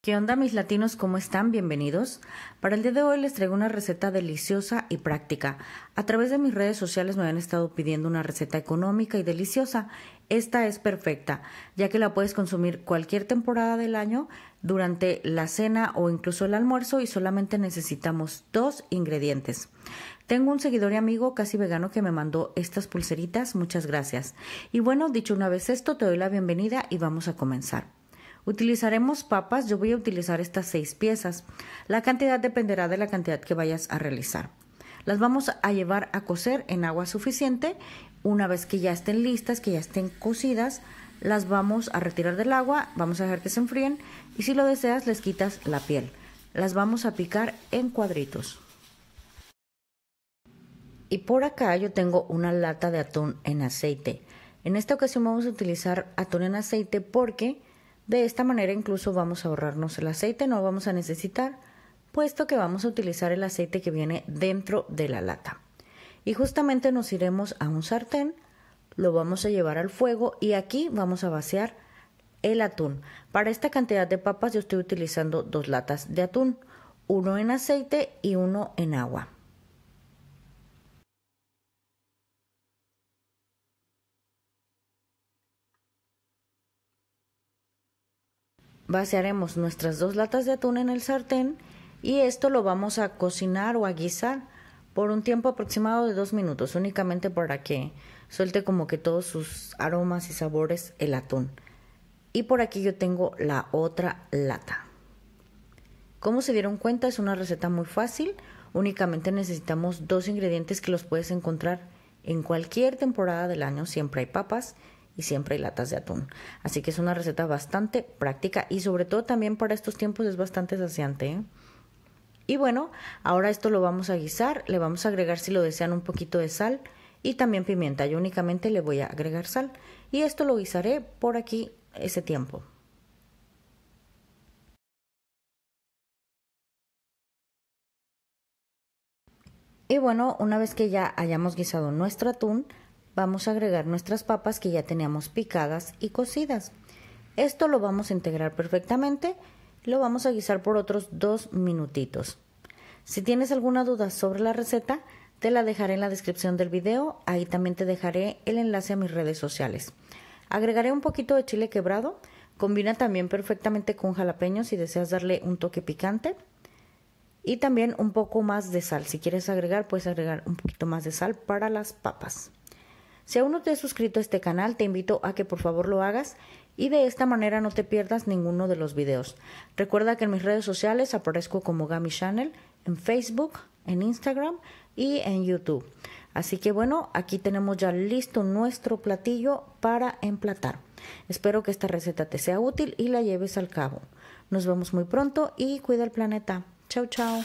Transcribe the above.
¿Qué onda mis latinos? ¿Cómo están? Bienvenidos. Para el día de hoy les traigo una receta deliciosa y práctica. A través de mis redes sociales me han estado pidiendo una receta económica y deliciosa. Esta es perfecta, ya que la puedes consumir cualquier temporada del año, durante la cena o incluso el almuerzo y solamente necesitamos dos ingredientes. Tengo un seguidor y amigo casi vegano que me mandó estas pulseritas, muchas gracias. Y bueno, dicho una vez esto, te doy la bienvenida y vamos a comenzar. Utilizaremos papas, yo voy a utilizar estas seis piezas. La cantidad dependerá de la cantidad que vayas a realizar. Las vamos a llevar a cocer en agua suficiente. Una vez que ya estén listas, que ya estén cocidas, las vamos a retirar del agua, vamos a dejar que se enfríen y si lo deseas les quitas la piel. Las vamos a picar en cuadritos. Y por acá yo tengo una lata de atún en aceite. En esta ocasión vamos a utilizar atún en aceite porque de esta manera incluso vamos a ahorrarnos el aceite, no vamos a necesitar, puesto que vamos a utilizar el aceite que viene dentro de la lata. Y justamente nos iremos a un sartén, lo vamos a llevar al fuego y aquí vamos a vaciar el atún. Para esta cantidad de papas yo estoy utilizando dos latas de atún, uno en aceite y uno en agua. Vaciaremos nuestras dos latas de atún en el sartén y esto lo vamos a cocinar o a guisar por un tiempo aproximado de dos minutos, únicamente para que suelte como que todos sus aromas y sabores el atún. Y por aquí yo tengo la otra lata. Como se dieron cuenta, es una receta muy fácil. Únicamente necesitamos dos ingredientes que los puedes encontrar en cualquier temporada del año. Siempre hay papas y siempre hay latas de atún. Así que es una receta bastante práctica y sobre todo también para estos tiempos es bastante saciante. ¿eh? Y bueno, ahora esto lo vamos a guisar, le vamos a agregar si lo desean un poquito de sal y también pimienta. Yo únicamente le voy a agregar sal y esto lo guisaré por aquí ese tiempo. Y bueno, una vez que ya hayamos guisado nuestro atún, Vamos a agregar nuestras papas que ya teníamos picadas y cocidas. Esto lo vamos a integrar perfectamente, lo vamos a guisar por otros dos minutitos. Si tienes alguna duda sobre la receta, te la dejaré en la descripción del video, ahí también te dejaré el enlace a mis redes sociales. Agregaré un poquito de chile quebrado, combina también perfectamente con jalapeño si deseas darle un toque picante. Y también un poco más de sal, si quieres agregar puedes agregar un poquito más de sal para las papas. Si aún no te has suscrito a este canal, te invito a que por favor lo hagas y de esta manera no te pierdas ninguno de los videos. Recuerda que en mis redes sociales aparezco como Gami Channel en Facebook, en Instagram y en YouTube. Así que bueno, aquí tenemos ya listo nuestro platillo para emplatar. Espero que esta receta te sea útil y la lleves al cabo. Nos vemos muy pronto y cuida el planeta. Chao, chao.